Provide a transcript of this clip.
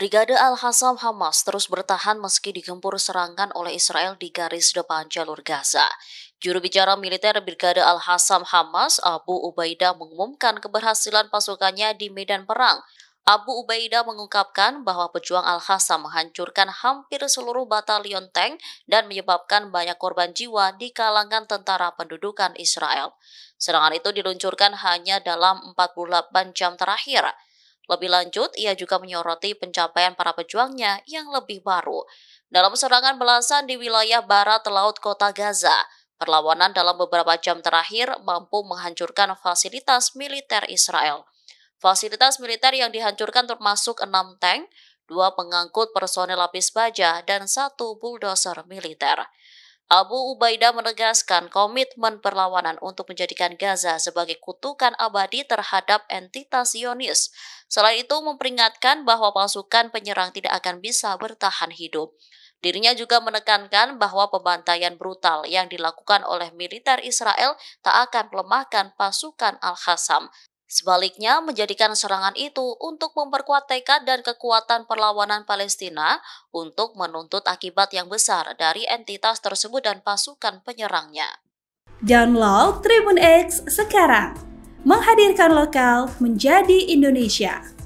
Brigade Al-Hassam Hamas terus bertahan meski digempur serangan oleh Israel di garis depan jalur Gaza. Juru bicara militer Brigade Al-Hassam Hamas, Abu Ubaidah mengumumkan keberhasilan pasukannya di medan perang. Abu Ubaidah mengungkapkan bahwa pejuang Al-Hassam menghancurkan hampir seluruh batalion tank dan menyebabkan banyak korban jiwa di kalangan tentara pendudukan Israel. Serangan itu diluncurkan hanya dalam 48 jam terakhir. Lebih lanjut, ia juga menyoroti pencapaian para pejuangnya yang lebih baru. Dalam serangan belasan di wilayah barat laut kota Gaza, perlawanan dalam beberapa jam terakhir mampu menghancurkan fasilitas militer Israel. Fasilitas militer yang dihancurkan termasuk enam tank, dua pengangkut personel lapis baja, dan satu bulldozer militer. Abu Ubaidah menegaskan komitmen perlawanan untuk menjadikan Gaza sebagai kutukan abadi terhadap entitas Zionis. Selain itu memperingatkan bahwa pasukan penyerang tidak akan bisa bertahan hidup. Dirinya juga menekankan bahwa pembantaian brutal yang dilakukan oleh militer Israel tak akan melemahkan pasukan al hasam Sebaliknya, menjadikan serangan itu untuk memperkuat tekad dan kekuatan perlawanan Palestina untuk menuntut akibat yang besar dari entitas tersebut dan pasukan penyerangnya. Download Tribun X sekarang, menghadirkan lokal menjadi Indonesia.